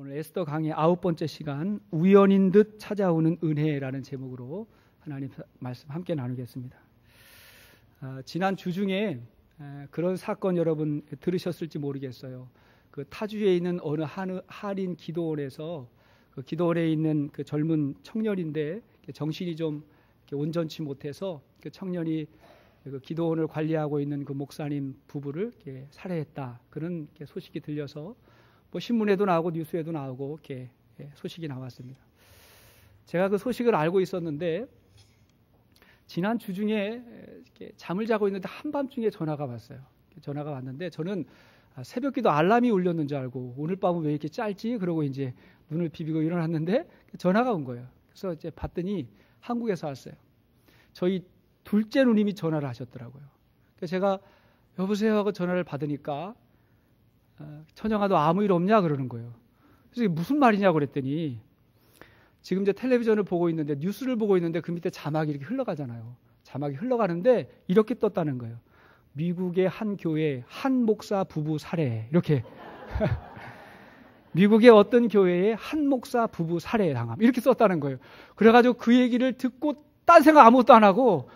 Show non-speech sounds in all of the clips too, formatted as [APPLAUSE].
오늘 에스더 강의 아홉 번째 시간 우연인 듯 찾아오는 은혜라는 제목으로 하나님 말씀 함께 나누겠습니다. 아, 지난 주 중에 그런 사건 여러분 들으셨을지 모르겠어요. 그 타주에 있는 어느 한, 한인 기도원에서 그 기도원에 있는 그 젊은 청년인데 정신이 좀 온전치 못해서 그 청년이 그 기도원을 관리하고 있는 그 목사님 부부를 살해했다 그런 소식이 들려서 뭐 신문에도 나오고 뉴스에도 나오고 이렇게 예, 소식이 나왔습니다. 제가 그 소식을 알고 있었는데 지난 주 중에 잠을 자고 있는데 한밤중에 전화가 왔어요. 전화가 왔는데 저는 아, 새벽기도 알람이 울렸는 줄 알고 오늘 밤은 왜 이렇게 짧지? 그러고 이제 눈을 비비고 일어났는데 전화가 온 거예요. 그래서 이제 봤더니 한국에서 왔어요. 저희 둘째 누님이 전화를 하셨더라고요. 제가 여보세요 하고 전화를 받으니까 어, 천영아 도 아무 일 없냐 그러는 거예요. 그래서 이게 무슨 말이냐 그랬더니 지금 이제 텔레비전을 보고 있는데 뉴스를 보고 있는데 그 밑에 자막이 이렇게 흘러가잖아요. 자막이 흘러가는데 이렇게 떴다는 거예요. 미국의 한 교회 한 목사 부부 사례 이렇게 [LAUGHS] 미국의 어떤 교회에 한 목사 부부 살해 당함 이렇게 썼다는 거예요. 그래가지고 그 얘기를 듣고 딴 생각 아무것도 안 하고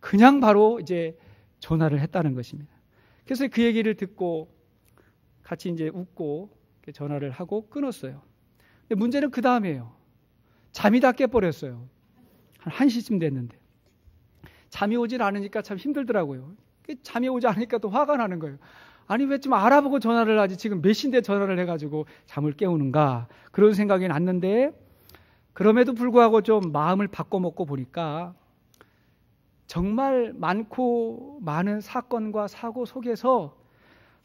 그냥 바로 이제 전화를 했다는 것입니다. 그래서 그 얘기를 듣고 같이 이제 웃고 전화를 하고 끊었어요. 근데 문제는 그 다음이에요. 잠이 다 깨버렸어요. 한 1시쯤 됐는데. 잠이 오질 않으니까 참 힘들더라고요. 잠이 오지 않으니까 또 화가 나는 거예요. 아니 왜 좀 알아보고 전화를 하지 지금 몇 시인데 전화를 해가지고 잠을 깨우는가 그런 생각이 났는데 그럼에도 불구하고 좀 마음을 바꿔먹고 보니까 정말 많고 많은 사건과 사고 속에서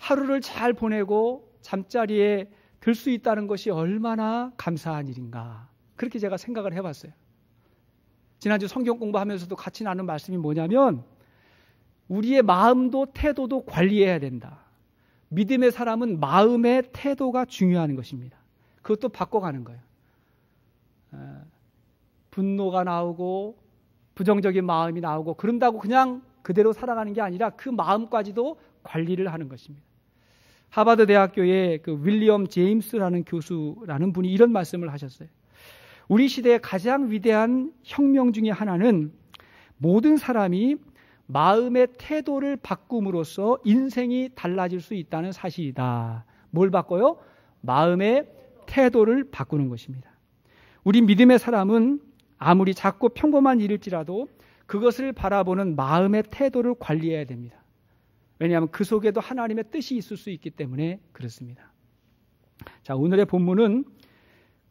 하루를 잘 보내고 잠자리에 들 수 있다는 것이 얼마나 감사한 일인가. 그렇게 제가 생각을 해봤어요. 지난주 성경 공부하면서도 같이 나눈 말씀이 뭐냐면 우리의 마음도 태도도 관리해야 된다. 믿음의 사람은 마음의 태도가 중요한 것입니다. 그것도 바꿔가는 거예요. 분노가 나오고 부정적인 마음이 나오고 그런다고 그냥 그대로 살아가는 게 아니라 그 마음까지도 관리를 하는 것입니다. 하버드 대학교의 그 윌리엄 제임스라는 교수라는 분이 이런 말씀을 하셨어요. 우리 시대의 가장 위대한 혁명 중의 하나는 모든 사람이 마음의 태도를 바꿈으로써 인생이 달라질 수 있다는 사실이다. 뭘 바꿔요? 마음의 태도를 바꾸는 것입니다. 우리 믿음의 사람은 아무리 작고 평범한 일일지라도 그것을 바라보는 마음의 태도를 관리해야 됩니다. 왜냐하면 그 속에도 하나님의 뜻이 있을 수 있기 때문에 그렇습니다. 자, 오늘의 본문은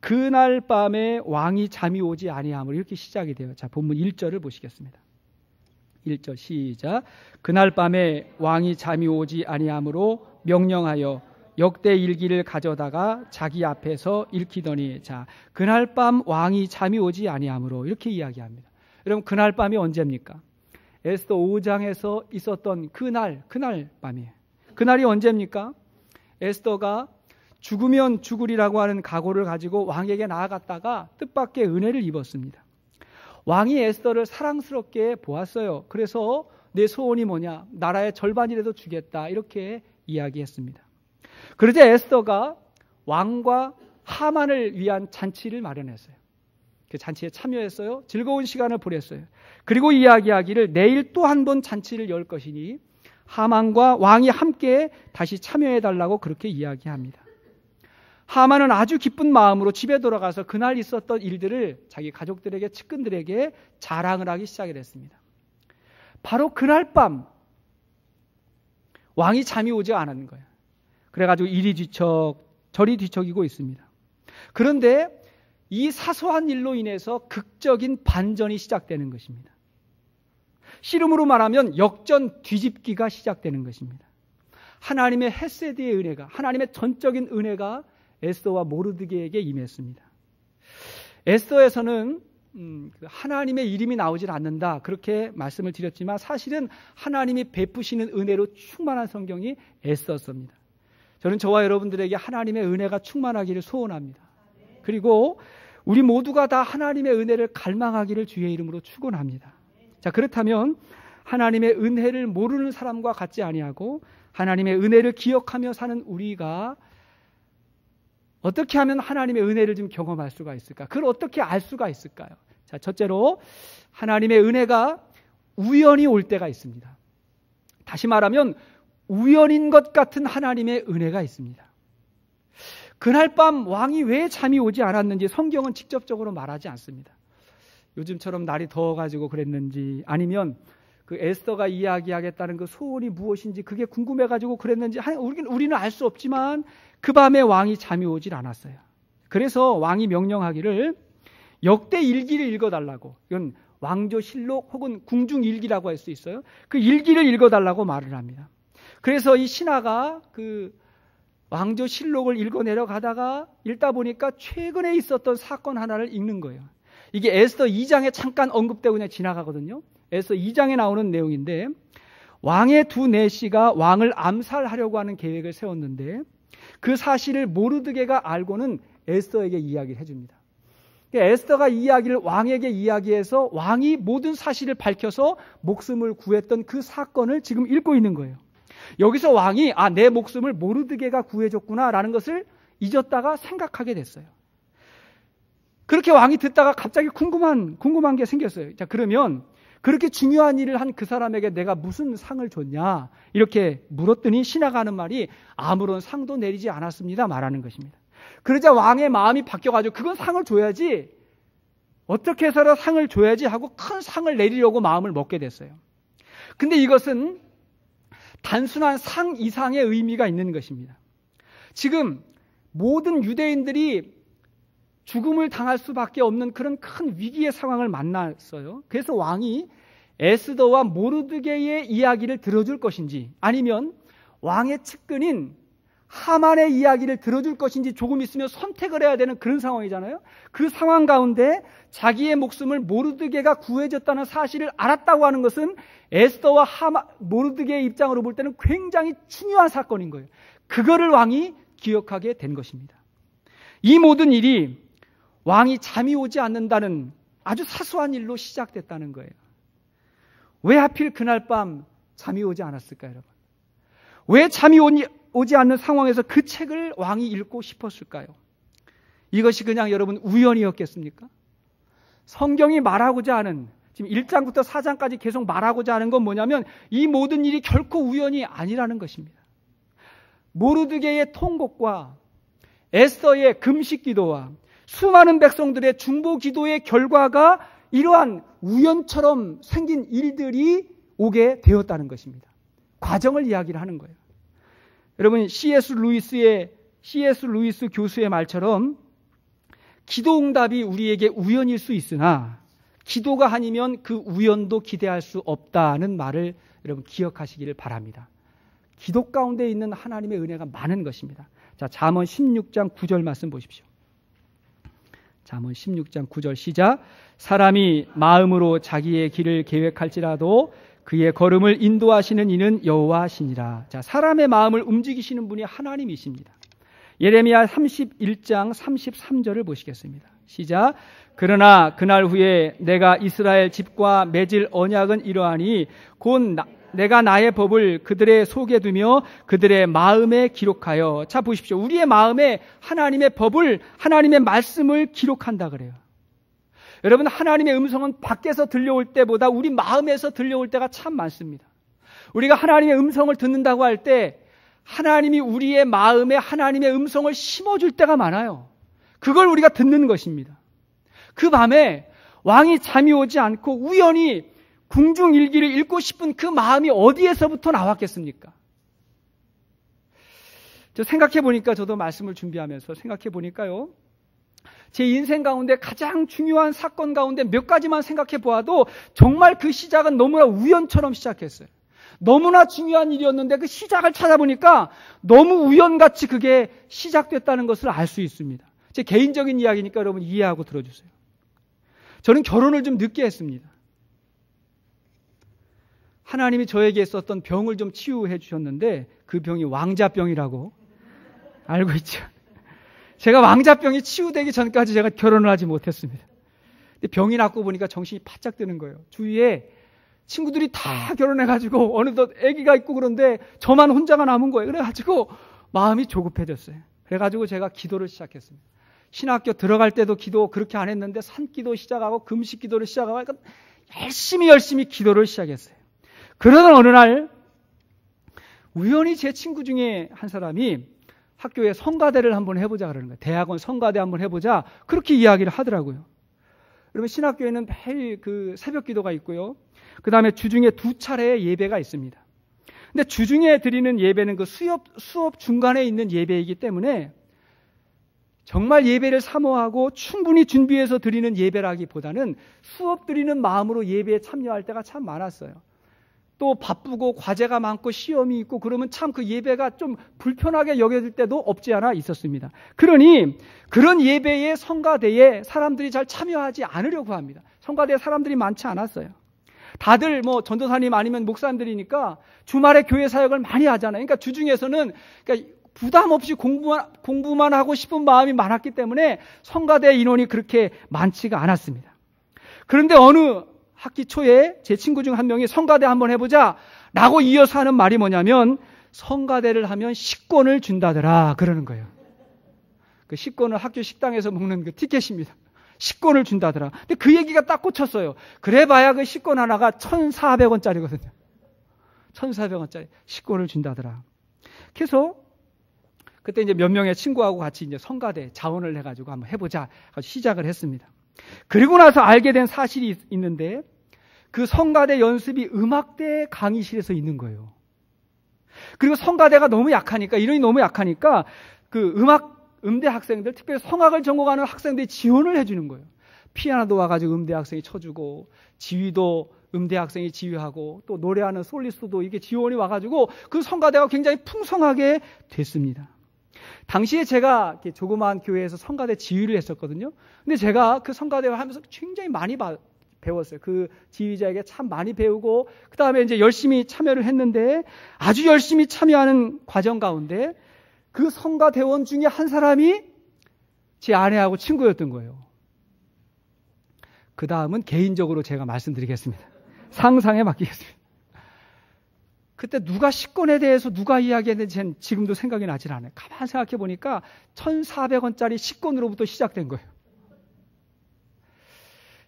그날 밤에 왕이 잠이 오지 아니함으로 이렇게 시작이 돼요. 자, 본문 1절을 보시겠습니다. 1절 시작. 그날 밤에 왕이 잠이 오지 아니함으로 명령하여 역대 일기를 가져다가 자기 앞에서 읽히더니 자, 그날 밤 왕이 잠이 오지 아니함으로 이렇게 이야기합니다. 여러분 그날 밤이 언제입니까? 에스더 5장에서 있었던 그날, 그날 밤이에요. 그날이 언제입니까? 에스더가 죽으면 죽으리라고 하는 각오를 가지고 왕에게 나아갔다가 뜻밖의 은혜를 입었습니다. 왕이 에스더를 사랑스럽게 보았어요. 그래서 내 소원이 뭐냐? 나라의 절반이라도 주겠다. 이렇게 이야기했습니다. 그러자 에스더가 왕과 하만을 위한 잔치를 마련했어요. 그 잔치에 참여했어요. 즐거운 시간을 보냈어요. 그리고 이야기하기를 내일 또 한 번 잔치를 열 것이니 하만과 왕이 함께 다시 참여해 달라고 그렇게 이야기합니다. 하만은 아주 기쁜 마음으로 집에 돌아가서 그날 있었던 일들을 자기 가족들에게 측근들에게 자랑을 하기 시작을 했습니다. 바로 그날 밤 왕이 잠이 오지 않았는 거예요. 그래가지고 이리 뒤척 저리 뒤척이고 있습니다. 그런데 이 사소한 일로 인해서 극적인 반전이 시작되는 것입니다. 씨름으로 말하면 역전 뒤집기가 시작되는 것입니다. 하나님의 헤세드의 은혜가 하나님의 전적인 은혜가 에스더와 모르드게에게 임했습니다. 에스더에서는 음, 그 하나님의 이름이 나오질 않는다 그렇게 말씀을 드렸지만 사실은 하나님이 베푸시는 은혜로 충만한 성경이 에스더서입니다. 저는 저와 여러분들에게 하나님의 은혜가 충만하기를 소원합니다. 그리고 우리 모두가 다 하나님의 은혜를 갈망하기를 주의 이름으로 축원합니다. 자, 그렇다면 하나님의 은혜를 모르는 사람과 같지 아니하고 하나님의 은혜를 기억하며 사는 우리가 어떻게 하면 하나님의 은혜를 좀 경험할 수가 있을까? 그걸 어떻게 알 수가 있을까요? 자, 첫째로 하나님의 은혜가 우연히 올 때가 있습니다. 다시 말하면 우연인 것 같은 하나님의 은혜가 있습니다. 그날 밤 왕이 왜 잠이 오지 않았는지 성경은 직접적으로 말하지 않습니다. 요즘처럼 날이 더워가지고 그랬는지 아니면 그 에스더가 이야기하겠다는 그 소원이 무엇인지 그게 궁금해가지고 그랬는지 우리는, 알 수 없지만 그 밤에 왕이 잠이 오질 않았어요. 그래서 왕이 명령하기를 역대 일기를 읽어달라고 이건 왕조실록 혹은 궁중일기라고 할 수 있어요. 그 일기를 읽어달라고 말을 합니다. 그래서 이 신하가 그 왕조 실록을 읽어 내려가다가 읽다 보니까 최근에 있었던 사건 하나를 읽는 거예요. 이게 에스더 2장에 잠깐 언급되고 그냥 지나가거든요. 에스더 2장에 나오는 내용인데 왕의 두 내시가 왕을 암살하려고 하는 계획을 세웠는데 그 사실을 모르드게가 알고는 에스더에게 이야기를 해줍니다. 그러니까 에스더가 이야기를 왕에게 이야기해서 왕이 모든 사실을 밝혀서 목숨을 구했던 그 사건을 지금 읽고 있는 거예요. 여기서 왕이 아, 내 목숨을 모르드게가 구해줬구나라는 것을 잊었다가 생각하게 됐어요. 그렇게 왕이 듣다가 갑자기 궁금한 궁금한 게 생겼어요. 자, 그러면 그렇게 중요한 일을 한 그 사람에게 내가 무슨 상을 줬냐? 이렇게 물었더니 신하가는 말이 아무런 상도 내리지 않았습니다. 말하는 것입니다. 그러자 왕의 마음이 바뀌어가지고 그건 상을 줘야지. 어떻게 해서라 상을 줘야지 하고 큰 상을 내리려고 마음을 먹게 됐어요. 근데 이것은 단순한 상 이상의 의미가 있는 것입니다. 지금 모든 유대인들이 죽음을 당할 수밖에 없는 그런 큰 위기의 상황을 만났어요. 그래서 왕이 에스더와 모르드게의 이야기를 들어줄 것인지 아니면 왕의 측근인 하만의 이야기를 들어줄 것인지 조금 있으면 선택을 해야 되는 그런 상황이잖아요. 그 상황 가운데 자기의 목숨을 모르드게가 구해줬다는 사실을 알았다고 하는 것은 에스더와 하마, 모르드게의 입장으로 볼 때는 굉장히 중요한 사건인 거예요. 그거를 왕이 기억하게 된 것입니다. 이 모든 일이 왕이 잠이 오지 않는다는 아주 사소한 일로 시작됐다는 거예요. 왜 하필 그날 밤 잠이 오지 않았을까요, 여러분? 왜 잠이 오니, 오지 않는 상황에서 그 책을 왕이 읽고 싶었을까요? 이것이 그냥 여러분 우연이었겠습니까? 성경이 말하고자 하는 지금 1장부터 4장까지 계속 말하고자 하는 건 뭐냐면 이 모든 일이 결코 우연이 아니라는 것입니다. 모르드게의 통곡과 에서의 금식 기도와 수많은 백성들의 중보 기도의 결과가 이러한 우연처럼 생긴 일들이 오게 되었다는 것입니다. 과정을 이야기를 하는 거예요. 여러분 C.S. 루이스의 C.S. 루이스 교수의 말처럼 기도 응답이 우리에게 우연일 수 있으나 기도가 아니면 그 우연도 기대할 수 없다는 말을 여러분 기억하시기를 바랍니다. 기도 가운데 있는 하나님의 은혜가 많은 것입니다. 자, 잠언 16장 9절 말씀 보십시오. 잠언 16장 9절 시작. 사람이 마음으로 자기의 길을 계획할지라도 그의 걸음을 인도하시는 이는 여호와시니라. 자, 사람의 마음을 움직이시는 분이 하나님이십니다. 예레미야 31장 33절을 보시겠습니다. 시작. 그러나 그날 후에 내가 이스라엘 집과 맺을 언약은 이러하니 곧 나, 내가 나의 법을 그들의 속에 두며 그들의 마음에 기록하여 자 보십시오. 우리의 마음에 하나님의 법을 하나님의 말씀을 기록한다 그래요. 여러분 하나님의 음성은 밖에서 들려올 때보다 우리 마음에서 들려올 때가 참 많습니다. 우리가 하나님의 음성을 듣는다고 할 때 하나님이 우리의 마음에 하나님의 음성을 심어줄 때가 많아요. 그걸 우리가 듣는 것입니다. 그 밤에 왕이 잠이 오지 않고 우연히 궁중일기를 읽고 싶은 그 마음이 어디에서부터 나왔겠습니까? 저 생각해 보니까 저도 말씀을 준비하면서 생각해 보니까요. 제 인생 가운데 가장 중요한 사건 가운데 몇 가지만 생각해 보아도 정말 그 시작은 너무나 우연처럼 시작했어요. 너무나 중요한 일이었는데 그 시작을 찾아보니까 너무 우연같이 그게 시작됐다는 것을 알 수 있습니다. 제 개인적인 이야기니까 여러분 이해하고 들어주세요. 저는 결혼을 좀 늦게 했습니다. 하나님이 저에게 썼던 병을 좀 치유해 주셨는데 그 병이 왕자병이라고 알고 있죠. 제가 왕자병이 치유되기 전까지 제가 결혼을 하지 못했습니다. 근데 병이 낫고 보니까 정신이 바짝 드는 거예요. 주위에 친구들이 다 결혼해가지고 어느덧 아기가 있고 그런데 저만 혼자가 남은 거예요. 그래가지고 마음이 조급해졌어요. 그래가지고 제가 기도를 시작했습니다. 신학교 들어갈 때도 기도 그렇게 안 했는데 산기도 시작하고 금식 기도를 시작하고 열심히 열심히 기도를 시작했어요. 그러던 어느 날 우연히 제 친구 중에 한 사람이 학교에 성가대를 한번 해보자 그러는 거예요. 대학원 성가대 한번 해보자. 그렇게 이야기를 하더라고요. 여러분, 신학교에는 매일 그 새벽 기도가 있고요. 그 다음에 주중에 두 차례의 예배가 있습니다. 근데 주중에 드리는 예배는 그 수업, 수업 중간에 있는 예배이기 때문에 정말 예배를 사모하고 충분히 준비해서 드리는 예배라기보다는 수업 드리는 마음으로 예배에 참여할 때가 참 많았어요. 또 바쁘고 과제가 많고 시험이 있고 그러면 참 그 예배가 좀 불편하게 여겨질 때도 없지 않아 있었습니다. 그러니 그런 예배의 성가대에 사람들이 잘 참여하지 않으려고 합니다. 성가대에 사람들이 많지 않았어요. 다들 뭐 전도사님 아니면 목사님들이니까 주말에 교회 사역을 많이 하잖아요. 그러니까 주중에서는 그러니까 부담 없이 공부만, 공부만 하고 싶은 마음이 많았기 때문에 성가대 인원이 그렇게 많지가 않았습니다. 그런데 어느 학기 초에 제 친구 중 한 명이 성가대 한번 해보자 라고 이어서 하는 말이 뭐냐면 성가대를 하면 식권을 준다더라 그러는 거예요. 그 식권을 학교 식당에서 먹는 그 티켓입니다. 식권을 준다더라. 근데 그 얘기가 딱 꽂혔어요. 그래봐야 그 식권 하나가 1,400원짜리거든요. 1,400원짜리 식권을 준다더라. 그래서 그때 이제 몇 명의 친구하고 같이 이제 성가대 자원을 해가지고 한번 해보자. 시작을 했습니다. 그리고 나서 알게 된 사실이 있는데 그 성가대 연습이 음악대 강의실에서 있는 거예요. 그리고 성가대가 너무 약하니까 이론이 너무 약하니까 그 음악 음대 학생들 특별히 성악을 전공하는 학생들이 지원을 해주는 거예요. 피아노도 와가지고 음대 학생이 쳐주고 지휘도 음대 학생이 지휘하고 또 노래하는 솔리스트도 이게 지원이 와가지고 그 성가대가 굉장히 풍성하게 됐습니다. 당시에 제가 조그마한 교회에서 성가대 지휘를 했었거든요. 근데 제가 그 성가대를 하면서 굉장히 많이 바, 배웠어요. 그 지휘자에게 참 많이 배우고 그 다음에 이제 열심히 참여를 했는데 아주 열심히 참여하는 과정 가운데 그 성가대원 중에 한 사람이 제 아내하고 친구였던 거예요. 그 다음은 개인적으로 제가 말씀드리겠습니다. 상상에 맡기겠습니다. 그때 누가 식권에 대해서 누가 이야기했는지 지금도 생각이 나질 않아요. 가만 생각해 보니까 1,400원짜리 식권으로부터 시작된 거예요.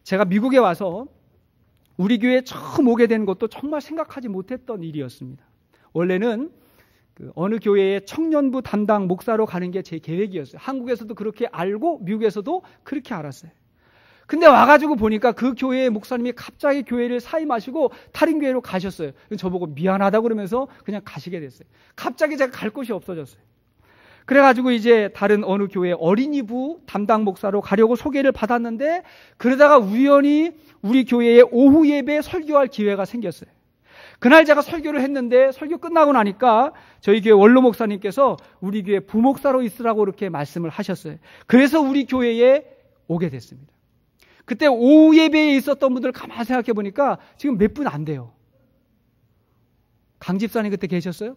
제가 미국에 와서 우리 교회에 처음 오게 된 것도 정말 생각하지 못했던 일이었습니다. 원래는 그 어느 교회의 청년부 담당 목사로 가는 게 제 계획이었어요. 한국에서도 그렇게 알고 미국에서도 그렇게 알았어요. 근데 와가지고 보니까 그 교회의 목사님이 갑자기 교회를 사임하시고 탈인 교회로 가셨어요. 저보고 미안하다 그러면서 그냥 가시게 됐어요. 갑자기 제가 갈 곳이 없어졌어요. 그래가지고 이제 다른 어느 교회 어린이부 담당 목사로 가려고 소개를 받았는데 그러다가 우연히 우리 교회의 오후 예배 설교할 기회가 생겼어요. 그날 제가 설교를 했는데 설교 끝나고 나니까 저희 교회 원로 목사님께서 우리 교회 부목사로 있으라고 이렇게 말씀을 하셨어요. 그래서 우리 교회에 오게 됐습니다. 그때 오후 예배에 있었던 분들 가만히 생각해 보니까 지금 몇 분 안 돼요. 강 집사님 그때 계셨어요?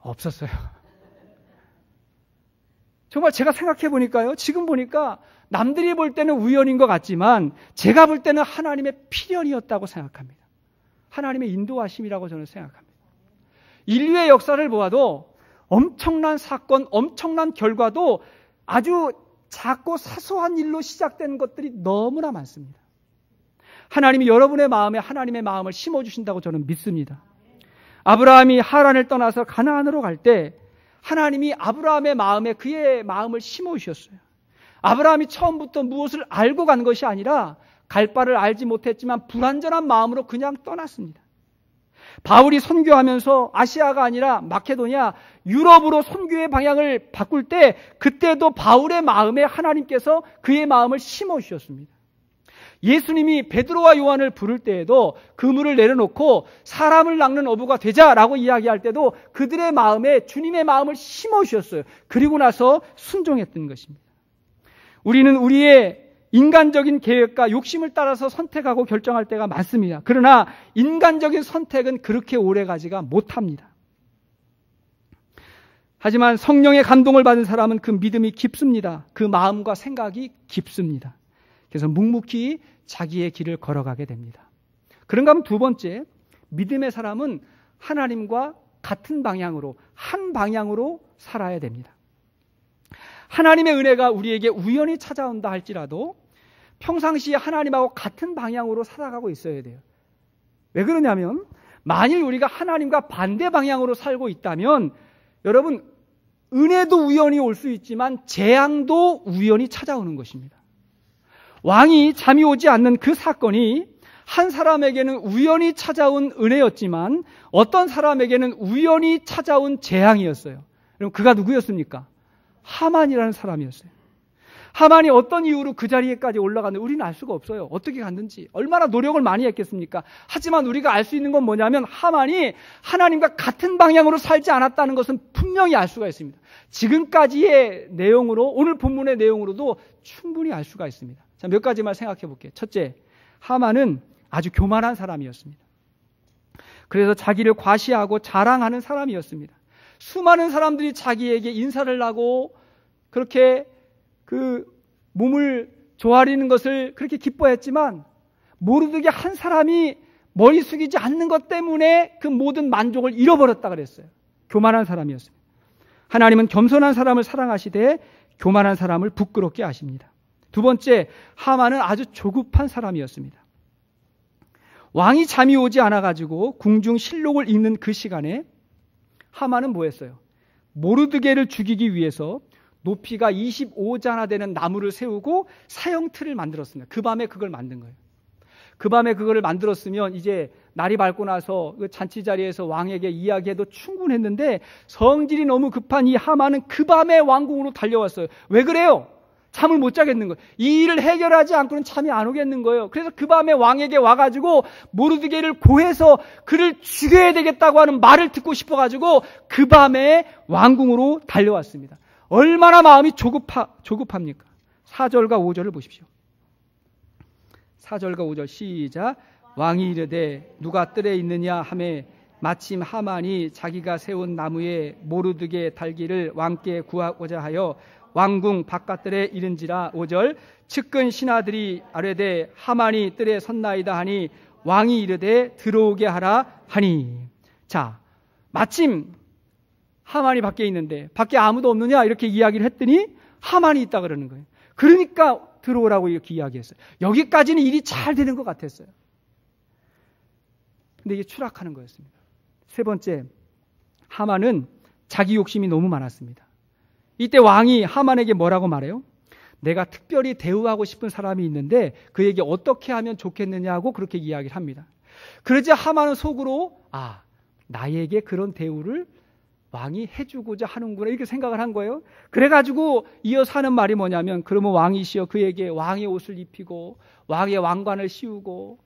없었어요. [LAUGHS] 정말 제가 생각해 보니까요. 지금 보니까 남들이 볼 때는 우연인 것 같지만 제가 볼 때는 하나님의 필연이었다고 생각합니다. 하나님의 인도하심이라고 저는 생각합니다. 인류의 역사를 보아도 엄청난 사건, 엄청난 결과도 아주 작고 사소한 일로 시작된 것들이 너무나 많습니다. 하나님이 여러분의 마음에 하나님의 마음을 심어 주신다고 저는 믿습니다. 아브라함이 하란을 떠나서 가나안으로 갈 때 하나님이 아브라함의 마음에 그의 마음을 심어 주셨어요. 아브라함이 처음부터 무엇을 알고 간 것이 아니라 갈 바를 알지 못했지만 불완전한 마음으로 그냥 떠났습니다. 바울이 선교하면서 아시아가 아니라 마케도냐 유럽으로 선교의 방향을 바꿀 때 그때도 바울의 마음에 하나님께서 그의 마음을 심어 주셨습니다. 예수님이 베드로와 요한을 부를 때에도 그물을 내려놓고 사람을 낚는 어부가 되자라고 이야기할 때도 그들의 마음에 주님의 마음을 심어 주셨어요. 그리고 나서 순종했던 것입니다. 우리는 우리의 인간적인 계획과 욕심을 따라서 선택하고 결정할 때가 많습니다. 그러나 인간적인 선택은 그렇게 오래 가지가 못합니다. 하지만 성령의 감동을 받은 사람은 그 믿음이 깊습니다. 그 마음과 생각이 깊습니다. 그래서 묵묵히 자기의 길을 걸어가게 됩니다. 그런가 하면 두 번째, 믿음의 사람은 하나님과 같은 방향으로, 한 방향으로 살아야 됩니다. 하나님의 은혜가 우리에게 우연히 찾아온다 할지라도 평상시에 하나님하고 같은 방향으로 살아가고 있어야 돼요. 왜 그러냐면 만일 우리가 하나님과 반대 방향으로 살고 있다면 여러분 은혜도 우연히 올 수 있지만 재앙도 우연히 찾아오는 것입니다. 왕이 잠이 오지 않는 그 사건이 한 사람에게는 우연히 찾아온 은혜였지만 어떤 사람에게는 우연히 찾아온 재앙이었어요. 그럼 그가 누구였습니까? 하만이라는 사람이었어요. 하만이 어떤 이유로 그 자리에까지 올라갔는지 우리는 알 수가 없어요. 어떻게 갔는지. 얼마나 노력을 많이 했겠습니까? 하지만 우리가 알 수 있는 건 뭐냐면 하만이 하나님과 같은 방향으로 살지 않았다는 것은 분명히 알 수가 있습니다. 지금까지의 내용으로, 오늘 본문의 내용으로도 충분히 알 수가 있습니다. 자, 몇 가지만 생각해 볼게요. 첫째, 하만은 아주 교만한 사람이었습니다. 그래서 자기를 과시하고 자랑하는 사람이었습니다. 수많은 사람들이 자기에게 인사를 하고 그렇게 그 몸을 조아리는 것을 그렇게 기뻐했지만 모르드게 한 사람이 머리 숙이지 않는 것 때문에 그 모든 만족을 잃어버렸다 그랬어요. 교만한 사람이었습니다. 하나님은 겸손한 사람을 사랑하시되 교만한 사람을 부끄럽게 하십니다. 두 번째, 하만은 아주 조급한 사람이었습니다. 왕이 잠이 오지 않아가지고 궁중 실록을 읽는 그 시간에 하만은 뭐 했어요? 모르드게를 죽이기 위해서 높이가 25자나 되는 나무를 세우고 사형틀을 만들었습니다. 그 밤에 그걸 만든 거예요. 그 밤에 그걸 만들었으면 이제 날이 밝고 나서 그 잔치 자리에서 왕에게 이야기해도 충분했는데 성질이 너무 급한 이 하마는 그 밤에 왕궁으로 달려왔어요. 왜 그래요? 잠을 못 자겠는 거예요. 이 일을 해결하지 않고는 잠이 안 오겠는 거예요. 그래서 그 밤에 왕에게 와가지고 모르드게를 고해서 그를 죽여야 되겠다고 하는 말을 듣고 싶어가지고 그 밤에 왕궁으로 달려왔습니다. 얼마나 마음이 조급하, 조급합니까? 4절과 5절을 보십시오. 4절과 5절 시작. 왕이 이르되 누가 뜰에 있느냐 하매 마침 하만이 자기가 세운 나무에 모르드게 달기를 왕께 구하고자 하여 왕궁 바깥뜰에 이른지라 5절 측근 신하들이 아뢰되 하만이 뜰에 섰나이다 하니 왕이 이르되 들어오게 하라 하니 자 마침 하만이 밖에 있는데 밖에 아무도 없느냐 이렇게 이야기를 했더니 하만이 있다 그러는 거예요. 그러니까 들어오라고 이렇게 이야기했어요. 여기까지는 일이 잘 되는 것 같았어요. 근데 이게 추락하는 거였습니다. 세 번째, 하만은 자기 욕심이 너무 많았습니다. 이때 왕이 하만에게 뭐라고 말해요? 내가 특별히 대우하고 싶은 사람이 있는데 그에게 어떻게 하면 좋겠느냐고 그렇게 이야기를 합니다. 그러자 하만은 속으로 아 나에게 그런 대우를 왕이 해주고자 하는구나 이렇게 생각을 한 거예요. 그래가지고 이어서 하는 말이 뭐냐면 그러면 왕이시여 그에게 왕의 옷을 입히고 왕의 왕관을 씌우고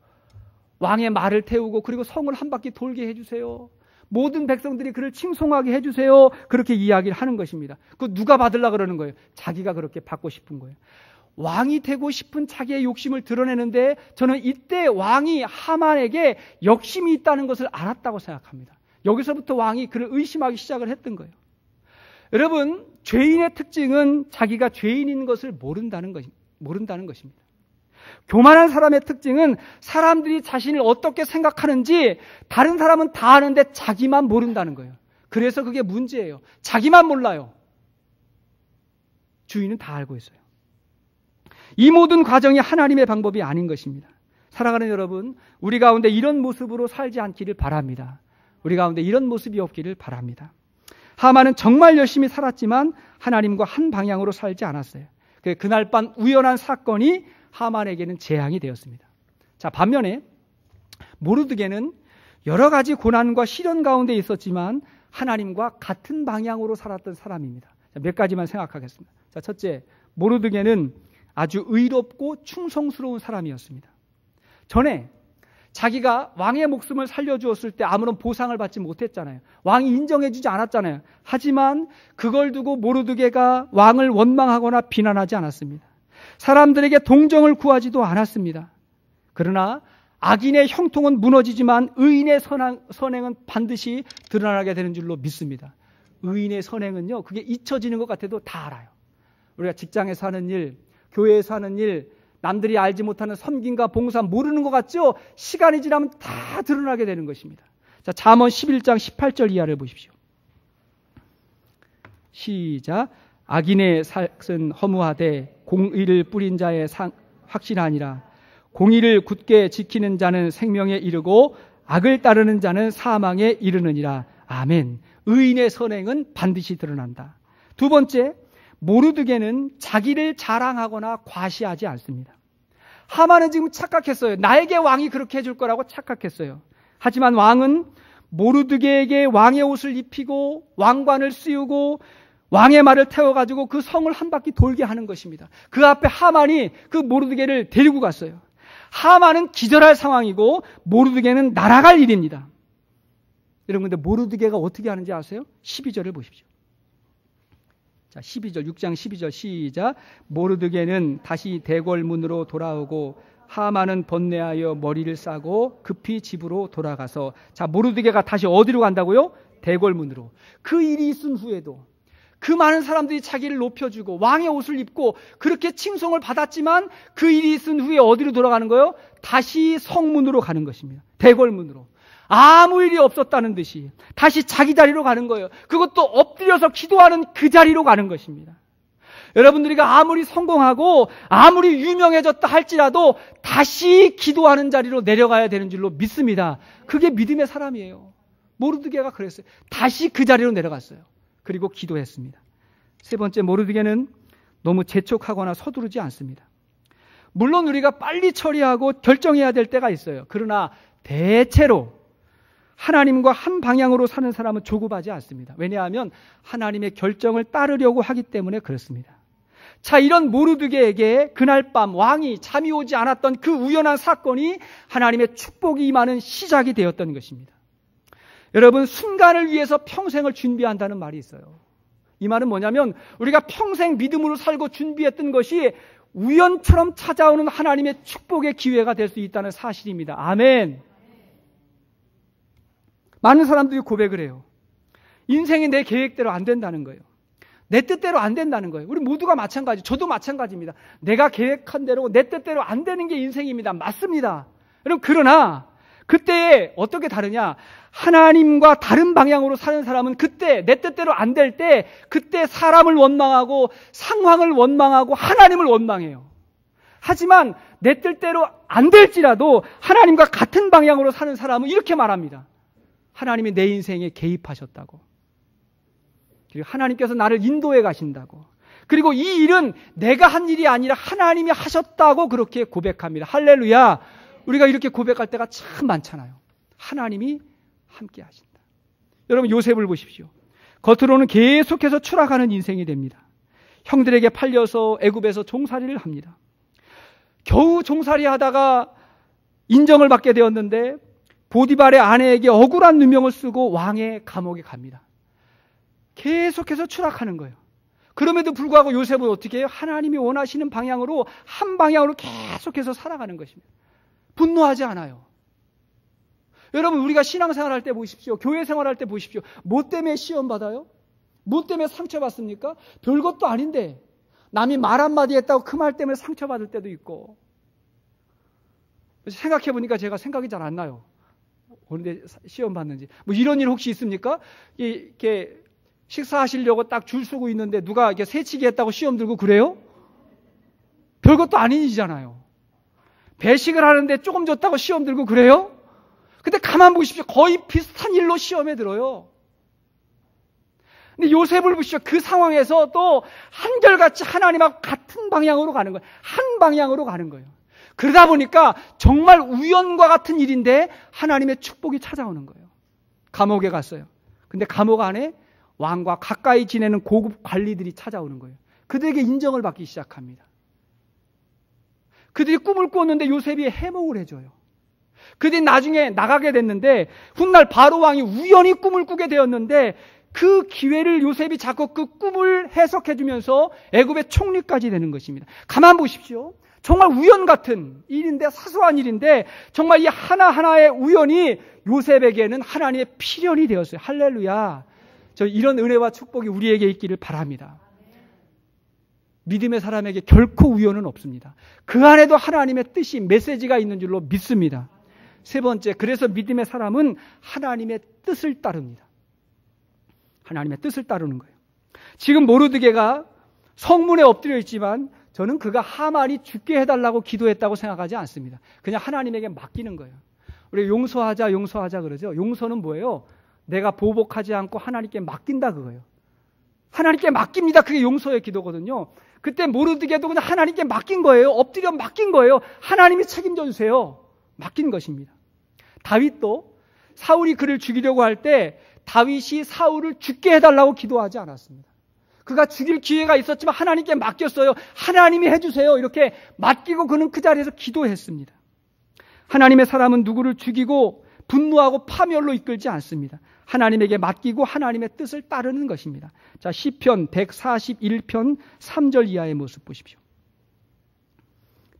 왕의 말을 태우고 그리고 성을 한 바퀴 돌게 해주세요. 모든 백성들이 그를 칭송하게 해주세요. 그렇게 이야기를 하는 것입니다. 그 누가 받으려 그러는 거예요? 자기가 그렇게 받고 싶은 거예요. 왕이 되고 싶은 자기의 욕심을 드러내는데 저는 이때 왕이 하만에게 욕심이 있다는 것을 알았다고 생각합니다. 여기서부터 왕이 그를 의심하기 시작을 했던 거예요. 여러분, 죄인의 특징은 자기가 죄인인 것을 모른다는, 것, 모른다는 것입니다. 교만한 사람의 특징은 사람들이 자신을 어떻게 생각하는지 다른 사람은 다 아는데 자기만 모른다는 거예요. 그래서 그게 문제예요. 자기만 몰라요. 주인은 다 알고 있어요. 이 모든 과정이 하나님의 방법이 아닌 것입니다. 사랑하는 여러분, 우리 가운데 이런 모습으로 살지 않기를 바랍니다. 우리 가운데 이런 모습이 없기를 바랍니다. 하마는 정말 열심히 살았지만 하나님과 한 방향으로 살지 않았어요. 그 그날 밤 우연한 사건이 하만에게는 재앙이 되었습니다. 자, 반면에 모르드게는 여러 가지 고난과 시련 가운데 있었지만 하나님과 같은 방향으로 살았던 사람입니다. 자, 몇 가지만 생각하겠습니다. 자, 첫째, 모르드게는 아주 의롭고 충성스러운 사람이었습니다. 전에 자기가 왕의 목숨을 살려주었을 때 아무런 보상을 받지 못했잖아요. 왕이 인정해주지 않았잖아요. 하지만 그걸 두고 모르드게가 왕을 원망하거나 비난하지 않았습니다. 사람들에게 동정을 구하지도 않았습니다. 그러나 악인의 형통은 무너지지만 의인의 선행, 선행은 반드시 드러나게 되는 줄로 믿습니다. 의인의 선행은요, 그게 잊혀지는 것 같아도 다 알아요. 우리가 직장에서 하는 일, 교회에서 하는 일, 남들이 알지 못하는 섬김과 봉사 모르는 것 같죠? 시간이 지나면 다 드러나게 되는 것입니다. 자, 잠언 11장 18절 이하를 보십시오. 시작. 악인의 삭은 허무하되 공의를 뿌린 자의 상, 확실하니라. 공의를 굳게 지키는 자는 생명에 이르고 악을 따르는 자는 사망에 이르느니라. 아멘. 의인의 선행은 반드시 드러난다. 두 번째, 모르드게는 자기를 자랑하거나 과시하지 않습니다. 하마는 지금 착각했어요. 나에게 왕이 그렇게 해줄 거라고 착각했어요. 하지만 왕은 모르드게에게 왕의 옷을 입히고 왕관을 씌우고 왕의 말을 태워가지고 그 성을 한 바퀴 돌게 하는 것입니다. 그 앞에 하만이 그 모르드게를 데리고 갔어요. 하만은 기절할 상황이고 모르드게는 날아갈 일입니다. 여러분 근데 모르드게가 어떻게 하는지 아세요? 12절을 보십시오. 자, 12절 6장 12절 시작 모르드게는 다시 대궐문으로 돌아오고 하마는 번뇌하여 머리를 싸고 급히 집으로 돌아가서 자 모르드게가 다시 어디로 간다고요? 대궐문으로 그 일이 있은 후에도 그 많은 사람들이 자기를 높여주고 왕의 옷을 입고 그렇게 칭송을 받았지만 그 일이 있은 후에 어디로 돌아가는 거예요? 다시 성문으로 가는 것입니다. 대궐문으로. 아무 일이 없었다는 듯이 다시 자기 자리로 가는 거예요. 그것도 엎드려서 기도하는 그 자리로 가는 것입니다. 여러분들이가 아무리 성공하고 아무리 유명해졌다 할지라도 다시 기도하는 자리로 내려가야 되는 줄로 믿습니다. 그게 믿음의 사람이에요. 모르드게가 그랬어요. 다시 그 자리로 내려갔어요. 그리고 기도했습니다. 세 번째 모르드게는 너무 재촉하거나 서두르지 않습니다. 물론 우리가 빨리 처리하고 결정해야 될 때가 있어요. 그러나 대체로 하나님과 한 방향으로 사는 사람은 조급하지 않습니다. 왜냐하면 하나님의 결정을 따르려고 하기 때문에 그렇습니다. 자, 이런 모르드게에게 그날 밤 왕이 잠이 오지 않았던 그 우연한 사건이 하나님의 축복이 임하는 시작이 되었던 것입니다. 여러분, 순간을 위해서 평생을 준비한다는 말이 있어요. 이 말은 뭐냐면 우리가 평생 믿음으로 살고 준비했던 것이 우연처럼 찾아오는 하나님의 축복의 기회가 될 수 있다는 사실입니다. 아멘. 많은 사람들이 고백을 해요. 인생이 내 계획대로 안 된다는 거예요. 내 뜻대로 안 된다는 거예요. 우리 모두가 마찬가지, 저도 마찬가지입니다. 내가 계획한 대로 내 뜻대로 안 되는 게 인생입니다. 맞습니다. 여러분, 그러나 그때 어떻게 다르냐? 하나님과 다른 방향으로 사는 사람은 그때 내 뜻대로 안 될 때 그때 사람을 원망하고 상황을 원망하고 하나님을 원망해요. 하지만 내 뜻대로 안 될지라도 하나님과 같은 방향으로 사는 사람은 이렇게 말합니다. 하나님이 내 인생에 개입하셨다고. 그리고 하나님께서 나를 인도해 가신다고. 그리고 이 일은 내가 한 일이 아니라 하나님이 하셨다고 그렇게 고백합니다. 할렐루야. 우리가 이렇게 고백할 때가 참 많잖아요. 하나님이 함께 하신다. 여러분 요셉을 보십시오. 겉으로는 계속해서 추락하는 인생이 됩니다. 형들에게 팔려서 애굽에서 종살이를 합니다. 겨우 종살이 하다가 인정을 받게 되었는데 보디발의 아내에게 억울한 누명을 쓰고 왕의 감옥에 갑니다. 계속해서 추락하는 거예요. 그럼에도 불구하고 요셉은 어떻게 해요? 하나님이 원하시는 방향으로 한 방향으로 계속해서 살아가는 것입니다. 분노하지 않아요. 여러분 우리가 신앙생활 할 때 보십시오. 교회 생활할 때 보십시오. 뭐 때문에 시험 받아요? 뭐 때문에 상처 받습니까? 별것도 아닌데 남이 말 한마디 했다고 그 말 때문에 상처 받을 때도 있고 생각해 보니까 제가 생각이 잘 안 나요. 그런데 시험 봤는지 뭐 이런 일 혹시 있습니까? 이렇게 식사하시려고 딱 줄 서고 있는데 누가 이렇게 새치기 했다고 시험 들고 그래요? 별것도 아닌 일이잖아요. 배식을 하는데 조금 줬다고 시험 들고 그래요? 근데 가만 보십시오. 거의 비슷한 일로 시험에 들어요. 근데 요셉을 보십시오. 그 상황에서 또 한결같이 하나님하고 같은 방향으로 가는 거예요. 한 방향으로 가는 거예요. 그러다 보니까 정말 우연과 같은 일인데 하나님의 축복이 찾아오는 거예요. 감옥에 갔어요. 근데 감옥 안에 왕과 가까이 지내는 고급 관리들이 찾아오는 거예요. 그들에게 인정을 받기 시작합니다. 그들이 꿈을 꾸었는데 요셉이 해몽을 해줘요. 그들이 나중에 나가게 됐는데 훗날 바로 왕이 우연히 꿈을 꾸게 되었는데 그 기회를 요셉이 자꾸 그 꿈을 해석해 주면서 애굽의 총리까지 되는 것입니다. 가만 보십시오. 정말 우연 같은 일인데 사소한 일인데 정말 이 하나하나의 우연이 요셉에게는 하나님의 필연이 되었어요. 할렐루야. 저 이런 은혜와 축복이 우리에게 있기를 바랍니다. 믿음의 사람에게 결코 우연은 없습니다. 그 안에도 하나님의 뜻이 메시지가 있는 줄로 믿습니다. 세 번째, 그래서 믿음의 사람은 하나님의 뜻을 따릅니다. 하나님의 뜻을 따르는 거예요. 지금 모르드게가 성문에 엎드려 있지만 저는 그가 하만이 죽게 해달라고 기도했다고 생각하지 않습니다. 그냥 하나님에게 맡기는 거예요. 우리 용서하자, 용서하자 그러죠. 용서는 뭐예요? 내가 보복하지 않고 하나님께 맡긴다 그거예요. 하나님께 맡깁니다. 그게 용서의 기도거든요. 그때 모르드게도 그냥 하나님께 맡긴 거예요. 엎드려 맡긴 거예요. 하나님이 책임져 주세요. 맡긴 것입니다. 다윗도 사울이 그를 죽이려고 할 때 다윗이 사울을 죽게 해달라고 기도하지 않았습니다. 그가 죽일 기회가 있었지만 하나님께 맡겼어요. 하나님이 해주세요. 이렇게 맡기고 그는 그 자리에서 기도했습니다. 하나님의 사람은 누구를 죽이고 분노하고 파멸로 이끌지 않습니다. 하나님에게 맡기고 하나님의 뜻을 따르는 것입니다. 자, 시편 141편 3절 이하의 모습 보십시오.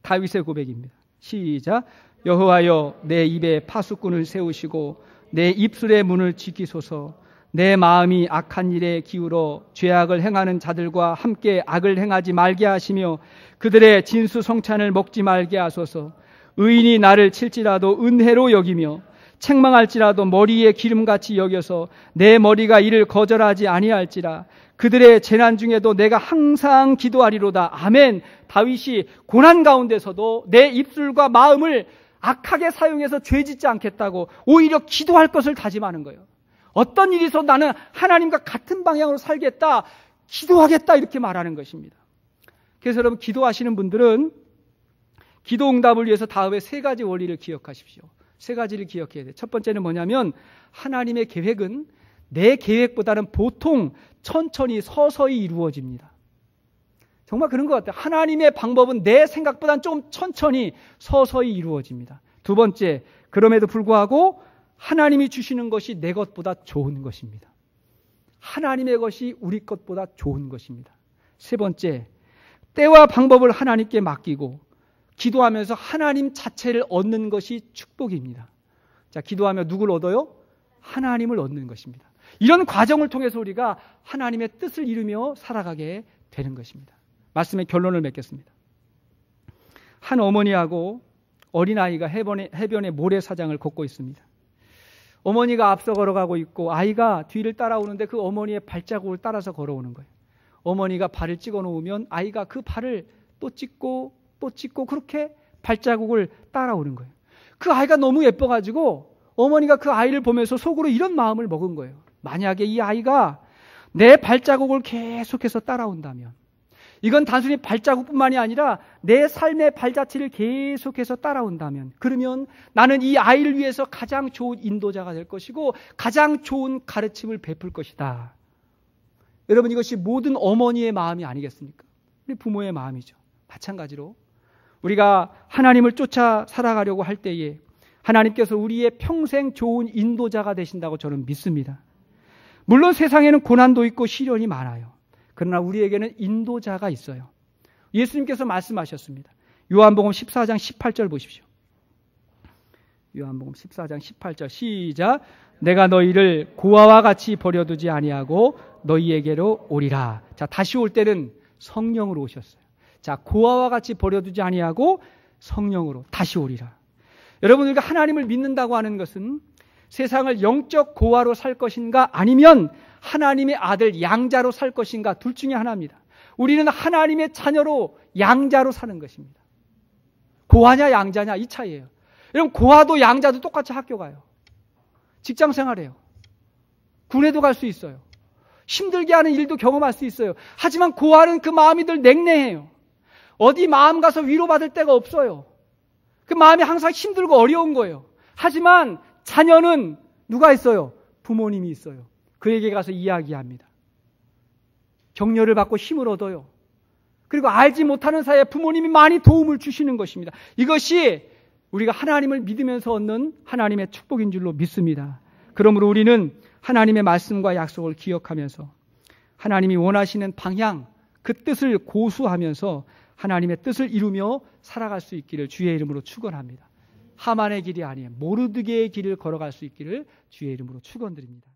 다윗의 고백입니다. 시작. 여호와여 내 입에 파수꾼을 세우시고 내 입술의 문을 지키소서 내 마음이 악한 일에 기울어 죄악을 행하는 자들과 함께 악을 행하지 말게 하시며 그들의 진수 성찬을 먹지 말게 하소서 의인이 나를 칠지라도 은혜로 여기며 책망할지라도 머리에 기름같이 여겨서 내 머리가 이를 거절하지 아니할지라 그들의 재난 중에도 내가 항상 기도하리로다 아멘 다윗이 고난 가운데서도 내 입술과 마음을 악하게 사용해서 죄짓지 않겠다고 오히려 기도할 것을 다짐하는 거예요 어떤 일이 있어도 나는 하나님과 같은 방향으로 살겠다, 기도하겠다, 이렇게 말하는 것입니다. 그래서 여러분, 기도하시는 분들은 기도 응답을 위해서 다음에 세 가지 원리를 기억하십시오. 세 가지를 기억해야 돼요. 첫 번째는 뭐냐면, 하나님의 계획은 내 계획보다는 보통 천천히 서서히 이루어집니다. 정말 그런 것 같아요. 하나님의 방법은 내 생각보다는 좀 천천히 서서히 이루어집니다. 두 번째, 그럼에도 불구하고 하나님이 주시는 것이 내 것보다 좋은 것입니다. 하나님의 것이 우리 것보다 좋은 것입니다. 세 번째, 때와 방법을 하나님께 맡기고 기도하면서 하나님 자체를 얻는 것이 축복입니다. 자, 기도하며 누굴 얻어요? 하나님을 얻는 것입니다. 이런 과정을 통해서 우리가 하나님의 뜻을 이루며 살아가게 되는 것입니다. 말씀의 결론을 맺겠습니다. 한 어머니하고 어린아이가 해변에, 해변의 모래사장을 걷고 있습니다. 어머니가 앞서 걸어가고 있고 아이가 뒤를 따라오는데 그 어머니의 발자국을 따라서 걸어오는 거예요. 어머니가 발을 찍어 놓으면 아이가 그 발을 또 찍고 또 찍고 그렇게 발자국을 따라오는 거예요. 그 아이가 너무 예뻐가지고 어머니가 그 아이를 보면서 속으로 이런 마음을 먹은 거예요. 만약에 이 아이가 내 발자국을 계속해서 따라온다면 이건 단순히 발자국뿐만이 아니라 내 삶의 발자취를 계속해서 따라온다면 그러면 나는 이 아이를 위해서 가장 좋은 인도자가 될 것이고 가장 좋은 가르침을 베풀 것이다. 여러분 이것이 모든 어머니의 마음이 아니겠습니까? 우리 부모의 마음이죠. 마찬가지로 우리가 하나님을 쫓아 살아가려고 할 때에 하나님께서 우리의 평생 좋은 인도자가 되신다고 저는 믿습니다. 물론 세상에는 고난도 있고 시련이 많아요. 그러나 우리에게는 인도자가 있어요. 예수님께서 말씀하셨습니다. 요한복음 14장 18절 보십시오. 요한복음 14장 18절 시작 내가 너희를 고아와 같이 버려두지 아니하고 너희에게로 오리라. 자, 다시 올 때는 성령으로 오셨어요. 자, 고아와 같이 버려두지 아니하고 성령으로 다시 오리라. 여러분 우리가 하나님을 믿는다고 하는 것은 세상을 영적 고아로 살 것인가 아니면 하나님의 아들 양자로 살 것인가 둘 중에 하나입니다. 우리는 하나님의 자녀로 양자로 사는 것입니다. 고아냐 양자냐 이 차이예요. 여러분 고아도 양자도 똑같이 학교 가요. 직장 생활해요. 군에도 갈 수 있어요. 힘들게 하는 일도 경험할 수 있어요. 하지만 고아는그 마음이 늘 냉랭해요. 어디 마음 가서 위로받을 데가 없어요. 그 마음이 항상 힘들고 어려운 거예요. 하지만 자녀는 누가 있어요? 부모님이 있어요. 그에게 가서 이야기합니다. 격려를 받고 힘을 얻어요. 그리고 알지 못하는 사이에 부모님이 많이 도움을 주시는 것입니다. 이것이 우리가 하나님을 믿으면서 얻는 하나님의 축복인 줄로 믿습니다. 그러므로 우리는 하나님의 말씀과 약속을 기억하면서 하나님이 원하시는 방향, 그 뜻을 고수하면서 하나님의 뜻을 이루며 살아갈 수 있기를 주의 이름으로 축원합니다. 하만의 길이 아니에요. 모르드게의 길을 걸어갈 수 있기를 주의 이름으로 축원드립니다.